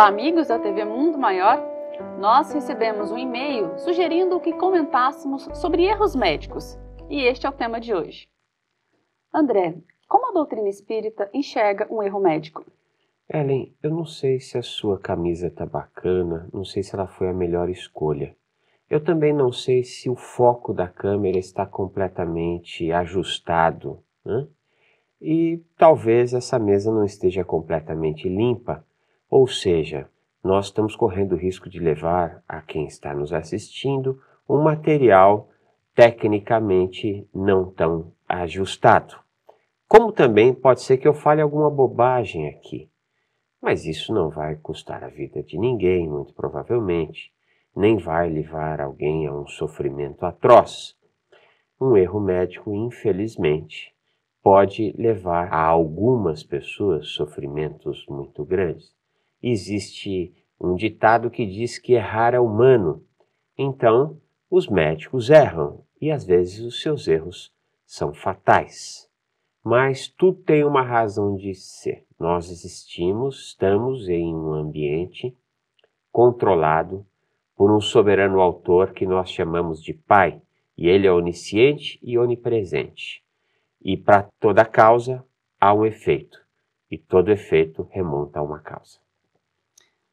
Olá, amigos da TV Mundo Maior. Nós recebemos um e-mail sugerindo que comentássemos sobre erros médicos, e este é o tema de hoje. André, como a doutrina espírita enxerga um erro médico? Ellen, eu não sei se a sua camisa está bacana, não sei se ela foi a melhor escolha. Eu também não sei se o foco da câmera está completamente ajustado, né? e talvez essa mesa não esteja completamente limpa. Ou seja, nós estamos correndo o risco de levar a quem está nos assistindo um material tecnicamente não tão ajustado. Como também pode ser que eu fale alguma bobagem aqui, mas isso não vai custar a vida de ninguém, muito provavelmente, nem vai levar alguém a um sofrimento atroz. Um erro médico, infelizmente, pode levar a algumas pessoas sofrimentos muito grandes. Existe um ditado que diz que errar é humano. Então, os médicos erram e às vezes os seus erros são fatais. Mas tudo tem uma razão de ser. Nós existimos, estamos em um ambiente controlado por um soberano autor que nós chamamos de Pai, e ele é onisciente e onipresente. E para toda causa há um efeito, e todo efeito remonta a uma causa.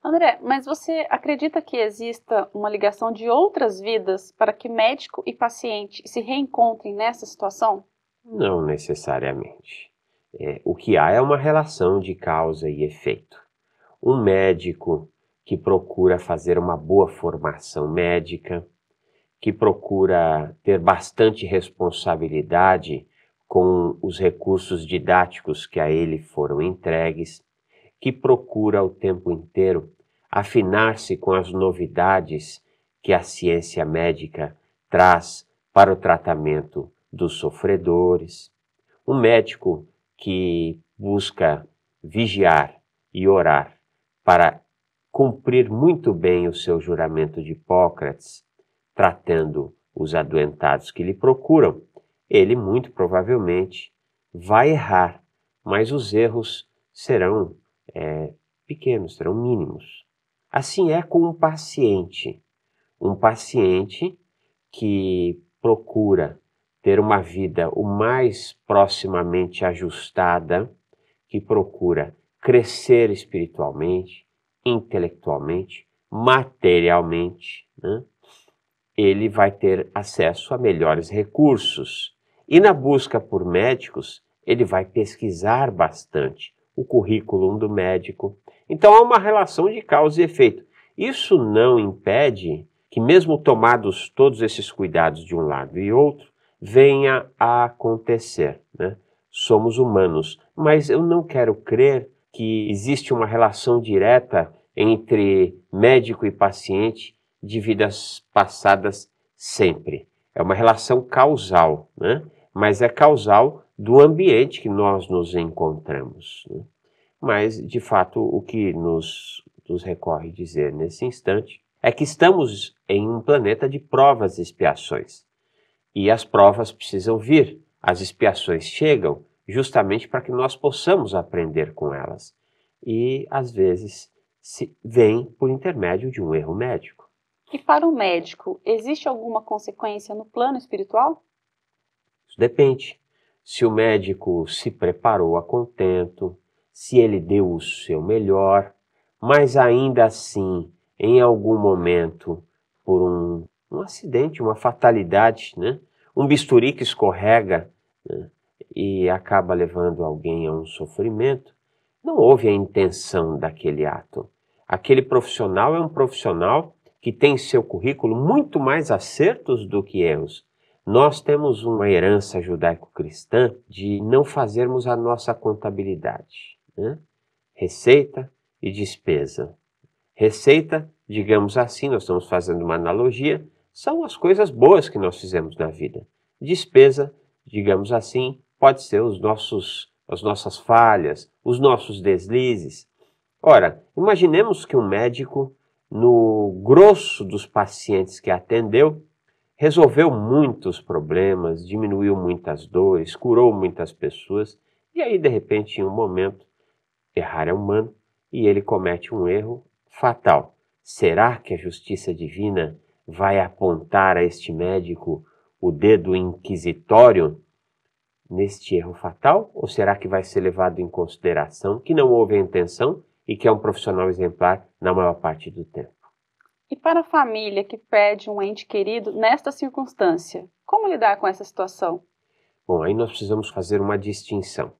André, mas você acredita que exista uma ligação de outras vidas para que médico e paciente se reencontrem nessa situação? Não necessariamente. É, o que há é uma relação de causa e efeito. Um médico que procura fazer uma boa formação médica, que procura ter bastante responsabilidade com os recursos didáticos que a ele foram entregues, que procura o tempo inteiro afinar-se com as novidades que a ciência médica traz para o tratamento dos sofredores. Um médico que busca vigiar e orar para cumprir muito bem o seu juramento de Hipócrates, tratando os adoentados que lhe procuram, ele muito provavelmente vai errar, mas os erros serão é, pequenos, serão mínimos. Assim é com um paciente. Um paciente que procura ter uma vida o mais proximamente ajustada, que procura crescer espiritualmente, intelectualmente, materialmente, né? ele vai ter acesso a melhores recursos. E na busca por médicos, ele vai pesquisar bastante o currículo do médico, então há uma relação de causa e efeito. Isso não impede que, mesmo tomados todos esses cuidados de um lado e outro, venha a acontecer. Né? Somos humanos, mas eu não quero crer que existe uma relação direta entre médico e paciente de vidas passadas sempre. É uma relação causal, né? mas é causal do ambiente que nós nos encontramos. Né? mas de fato o que nos, nos recorre dizer nesse instante é que estamos em um planeta de provas e expiações. E as provas precisam vir, as expiações chegam justamente para que nós possamos aprender com elas. E às vezes se vem por intermédio de um erro médico. E para o médico, existe alguma consequência no plano espiritual? Isso depende. Se o médico se preparou a contento, se ele deu o seu melhor, mas ainda assim, em algum momento, por um, um acidente, uma fatalidade, né? um bisturi que escorrega né? e acaba levando alguém a um sofrimento, não houve a intenção daquele ato. Aquele profissional é um profissional que tem em seu currículo muito mais acertos do que erros. Nós temos uma herança judaico-cristã de não fazermos a nossa contabilidade né? receita e despesa. Receita, digamos assim, nós estamos fazendo uma analogia, são as coisas boas que nós fizemos na vida. Despesa, digamos assim, pode ser os nossos, as nossas falhas, os nossos deslizes. Ora, imaginemos que um médico, no grosso dos pacientes que atendeu, resolveu muitos problemas, diminuiu muitas dores, curou muitas pessoas, e aí de repente, em um momento, Errar é humano e ele comete um erro fatal. Será que a justiça divina vai apontar a este médico o dedo inquisitório neste erro fatal? Ou será que vai ser levado em consideração que não houve a intenção e que é um profissional exemplar na maior parte do tempo? E para a família que pede um ente querido nesta circunstância, como lidar com essa situação? Bom, aí nós precisamos fazer uma distinção.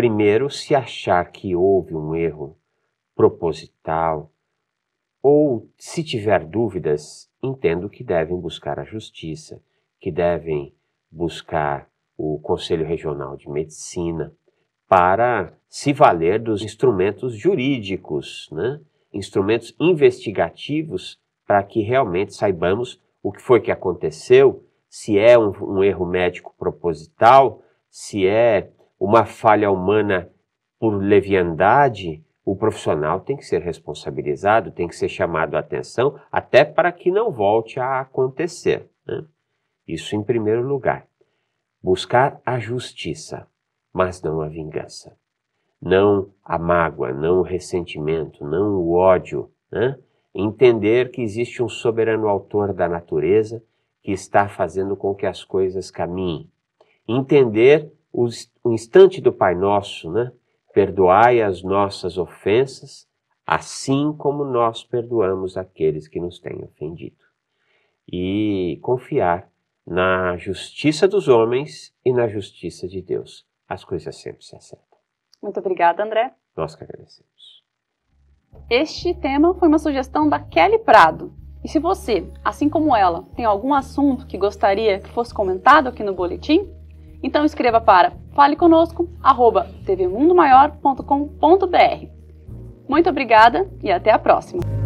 Primeiro, se achar que houve um erro proposital ou, se tiver dúvidas, entendo que devem buscar a justiça, que devem buscar o Conselho Regional de Medicina para se valer dos instrumentos jurídicos, né? instrumentos investigativos para que realmente saibamos o que foi que aconteceu, se é um, um erro médico proposital, se é uma falha humana por leviandade, o profissional tem que ser responsabilizado, tem que ser chamado a atenção, até para que não volte a acontecer. Né? Isso em primeiro lugar. Buscar a justiça, mas não a vingança. Não a mágoa, não o ressentimento, não o ódio. Né? Entender que existe um soberano autor da natureza que está fazendo com que as coisas caminhem. Entender o instante do Pai Nosso, né? Perdoai as nossas ofensas, assim como nós perdoamos aqueles que nos têm ofendido. E confiar na justiça dos homens e na justiça de Deus. As coisas sempre se acertam. Muito obrigada, André. Nós que agradecemos. Este tema foi uma sugestão da Kelly Prado. E se você, assim como ela, tem algum assunto que gostaria que fosse comentado aqui no boletim, então escreva para faleconosco@tvmundomaior.com.br. Muito obrigada e até a próxima.